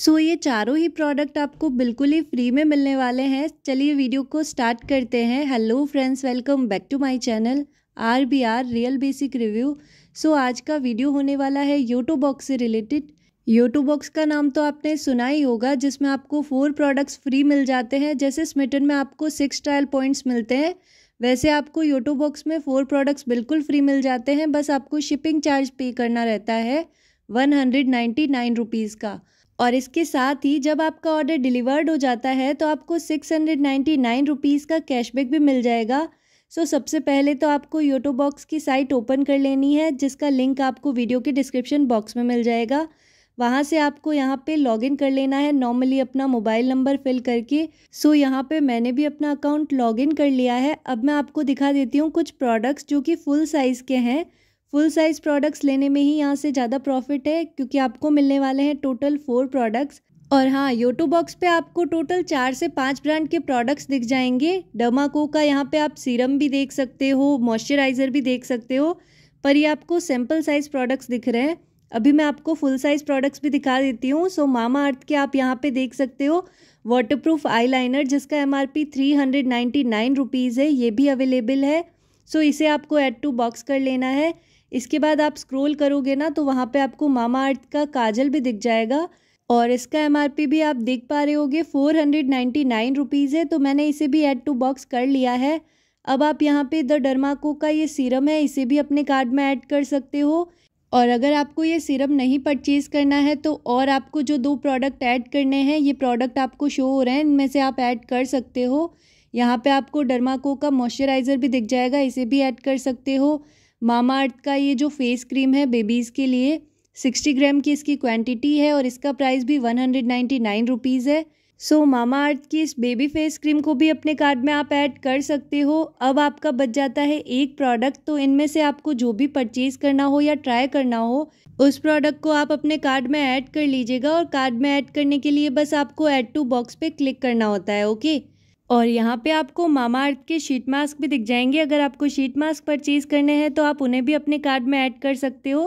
सो so, ये चारों ही product आपको बिल्कुल ही फ्री में मिलने वाले हैं चलिए वीडियो को स्टार्ट करते हैं hello friends welcome back to my channel R B R real basic review so आज का वीडियो होने वाला है योटो बॉक्स से रिलेटेड योटो बॉक्स का नाम तो आपने सुना ही होगा जिसमें आपको फोर प्रोडक्ट्स फ्री मिल जाते हैं जैसे स्मिटन में आपको सिक्स ट्रायल पॉइंट्स मिलते हैं वैसे आपको योटो बॉक्स में फोर प्रोडक्ट्स बिल्कुल फ्री मिल जाते हैं बस आपको शिपिंग चार्ज पे करना रहता है one hundred ninety nine rupees का और इसके साथ ही जब आपका ऑर्डर डिलीवर्ड हो जाता है तो आपको six hundred ninety nine rupees का कैशबैक भी मिल जाएगा सो so, सबसे पहले तो आपको यूटो बॉक्स की साइट ओपन कर लेनी है जिसका लिंक आपको वीडियो के डिस्क्रिप्शन बॉक्स में मिल जाएगा वहाँ से आपको यहाँ पे लॉगिन कर लेना है नॉर्मली अपना मोबाइल नंबर फिल करके सो यहाँ पे मैंने भी अपना अकाउंट लॉगिन कर लिया है अब मैं आपको दिखा देती हूँ कुछ प्रोडक्ट्स जो कि फुल साइज़ के हैं फुल साइज़ प्रोडक्ट्स लेने में ही यहाँ से ज़्यादा प्रॉफिट है क्योंकि आपको मिलने वाले हैं टोटल फोर प्रोडक्ट्स और हाँ योटो बॉक्स पे आपको टोटल चार से पाँच ब्रांड के प्रोडक्ट्स दिख जाएंगे डमाको का यहाँ पे आप सीरम भी देख सकते हो मॉइस्चराइज़र भी देख सकते हो पर ये आपको सैम्पल साइज़ प्रोडक्ट्स दिख रहे हैं अभी मैं आपको फुल साइज़ प्रोडक्ट्स भी दिखा देती हूँ सो मामा अर्थ के आप यहाँ पे देख सकते हो वाटरप्रूफ आईलाइनर जिसका M R P three hundred ninety nine rupees है ये भी अवेलेबल है सो इसे आपको एड टू बॉक्स कर लेना है इसके बाद आप स्क्रोल करोगे ना तो वहाँ पे आपको मामा अर्थ का काजल भी दिख जाएगा और इसका एम भी आप देख पा रहे होगे four hundred ninety nine rupees है तो मैंने इसे भी ऐड टू बॉक्स कर लिया है अब आप यहाँ पे द डर्माको का ये सीरम है इसे भी अपने कार्ड में ऐड कर सकते हो और अगर आपको ये सीरम नहीं परचेज़ करना है तो और आपको जो दो प्रोडक्ट ऐड करने हैं ये प्रोडक्ट आपको शो हो रहे हैं इनमें से आप ऐड कर सकते हो यहाँ पे आपको डर्माको का मॉइस्चराइज़र भी दिख जाएगा इसे भी ऐड कर सकते हो मामा अर्थ का ये जो फेस क्रीम है बेबीज़ के लिए सिक्सटी ग्राम की इसकी क्वांटिटी है और इसका प्राइस भी one hundred ninety nine rupees है सो so, मामा अर्थ की इस बेबी फेस क्रीम को भी अपने कार्ड में आप ऐड कर सकते हो अब आपका बच जाता है एक प्रोडक्ट तो इनमें से आपको जो भी परचेज करना हो या ट्राई करना हो उस प्रोडक्ट को आप अपने कार्ड में ऐड कर लीजिएगा और कार्ड में ऐड करने के लिए बस आपको ऐड टू बॉक्स पे क्लिक करना होता है ओके okay? और यहाँ पे आपको मामा अर्थ के शीट मास्क भी दिख जाएंगे अगर आपको शीट मास्क परचेज़ करने हैं तो आप उन्हें भी अपने कार्ड में ऐड कर सकते हो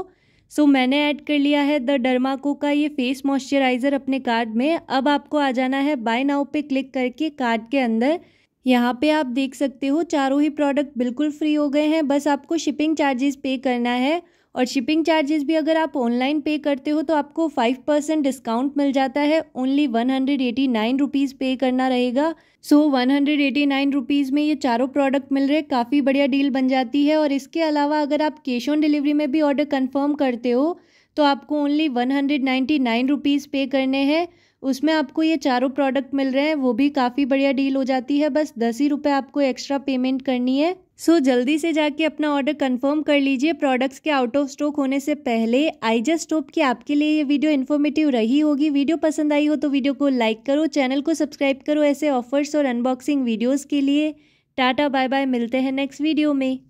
सो मैंने ऐड कर लिया है द डर्माको का ये फेस मॉइस्चराइज़र अपने कार्ड में अब आपको आ जाना है बाय नाउ पे क्लिक करके कार्ड के अंदर यहाँ पे आप देख सकते हो चारों ही प्रोडक्ट बिल्कुल फ्री हो गए हैं बस आपको शिपिंग चार्जेस पे करना है और शिपिंग चार्जेस भी अगर आप ऑनलाइन पे करते हो तो आपको फाइव परसेंट डिस्काउंट मिल जाता है only one hundred eighty nine rupees pay करना रहेगा so one hundred eighty nine rupees में ये चारों प्रोडक्ट मिल रहे काफ़ी बढ़िया डील बन जाती है और इसके अलावा अगर आप कैश ऑन डिलीवरी में भी ऑर्डर कन्फर्म करते हो तो आपको only one hundred ninety nine rupees pay करने हैं उसमें आपको ये चारों प्रोडक्ट मिल रहे हैं वो भी काफ़ी बढ़िया डील हो जाती है बस दस ही रुपये आपको एक्स्ट्रा पेमेंट करनी है सो so, जल्दी से जाके अपना ऑर्डर कंफर्म कर लीजिए प्रोडक्ट्स के आउट ऑफ स्टॉक होने से पहले आई जस्ट होप कि आपके लिए ये वीडियो इन्फॉर्मेटिव रही होगी वीडियो पसंद आई हो तो वीडियो को लाइक करो चैनल को सब्सक्राइब करो ऐसे ऑफर्स और अनबॉक्सिंग वीडियोज़ के लिए टाटा बाय बाय मिलते हैं नेक्स्ट वीडियो में